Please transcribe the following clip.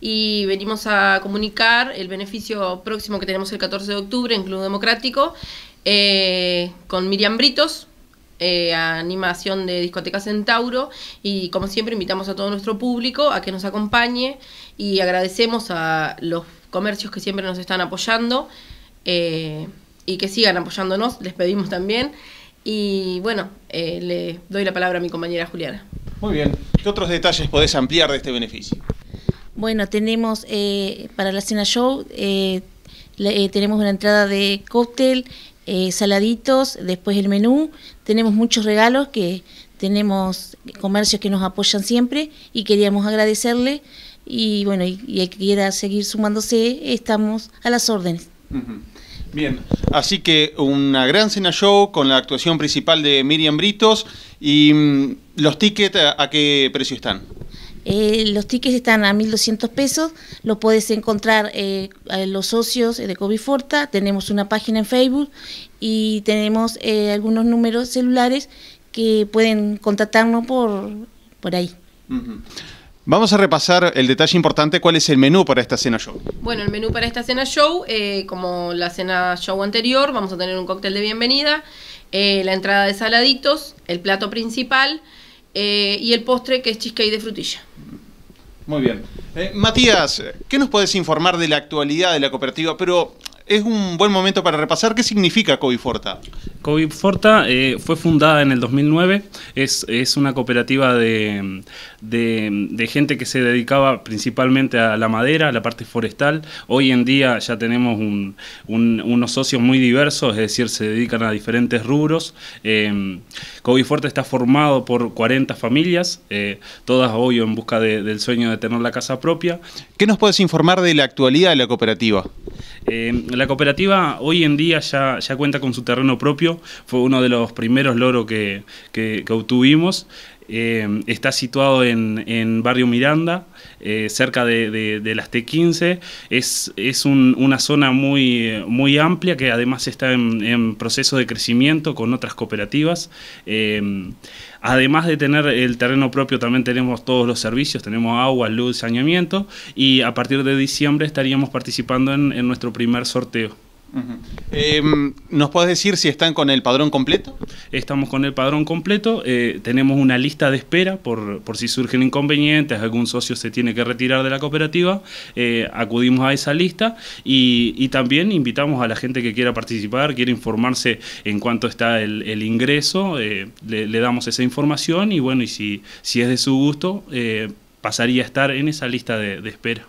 y venimos a comunicar el beneficio próximo que tenemos el 14 de octubre en Club Democrático eh, con Miriam Britos, eh, animación de Discoteca Centauro y como siempre invitamos a todo nuestro público a que nos acompañe y agradecemos a los comercios que siempre nos están apoyando eh, y que sigan apoyándonos, les pedimos también. Y bueno, le doy la palabra a mi compañera Juliana. Muy bien. ¿Qué otros detalles podés ampliar de este beneficio? Bueno, tenemos eh, para la cena show, eh, eh, tenemos una entrada de cóctel, saladitos, después el menú, tenemos muchos regalos que tenemos comercios que nos apoyan siempre y queríamos agradecerle y bueno, y, el que quiera seguir sumándose, estamos a las órdenes. Bien, así que una gran cena show con la actuación principal de Miriam Britos y mm, los tickets a qué precio están. Eh, los tickets están a 1.200 pesos, lo puedes encontrar eh, los socios eh, de Forta. tenemos una página en Facebook y tenemos eh, algunos números celulares que pueden contactarnos por, ahí. Vamos a repasar el detalle importante, cuál es el menú para esta cena show. Bueno, el menú para esta cena show, como la cena show anterior, vamos a tener un cóctel de bienvenida, la entrada de saladitos, el plato principal, eh, y el postre que es cheesecake de frutilla. Muy bien. Eh, Matías, ¿qué nos puedes informar de la actualidad de la cooperativa? Pero es un buen momento para repasar qué significa Coviforta. Coviforta eh, fue fundada en el 2009, es, es una cooperativa de, de, gente que se dedicaba principalmente a la madera, a la parte forestal. Hoy en día ya tenemos unos socios muy diversos, es decir, se dedican a diferentes rubros. Eh, em, Coviforta está formado por 40 familias, eh, todas hoy en busca del sueño de tener la casa propia. ¿Qué nos puedes informar de la actualidad de la cooperativa? Eh, la cooperativa hoy en día ya, cuenta con su terreno propio, fue uno de los primeros logros que, que obtuvimos. Em, está situado en, Barrio Miranda, eh, cerca de, las T15. Es, es una zona muy, muy amplia que además está en, proceso de crecimiento con otras cooperativas. Em, además de tener el terreno propio, también tenemos todos los servicios, tenemos agua, luz, saneamiento y a partir de diciembre estaríamos participando en nuestro primer sorteo. Eh, ¿Nos puedes decir si están con el padrón completo? Estamos con el padrón completo, eh, tenemos una lista de espera por, por, si surgen inconvenientes, algún socio se tiene que retirar de la cooperativa, eh, acudimos a esa lista y, también invitamos a la gente que quiera participar, quiere informarse en cuánto está el, ingreso, le, damos esa información y bueno, y si, si es de su gusto, pasaría a estar en esa lista de espera.